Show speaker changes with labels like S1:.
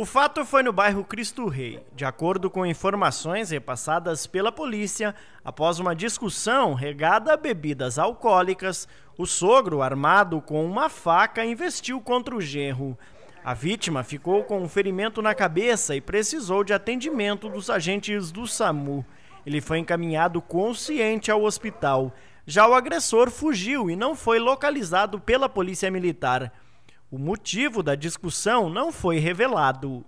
S1: O fato foi no bairro Cristo Rei. De acordo com informações repassadas pela polícia, após uma discussão regada a bebidas alcoólicas, o sogro, armado com uma faca, investiu contra o genro. A vítima ficou com um ferimento na cabeça e precisou de atendimento dos agentes do SAMU. Ele foi encaminhado consciente ao hospital. Já o agressor fugiu e não foi localizado pela Polícia Militar. O motivo da discussão não foi revelado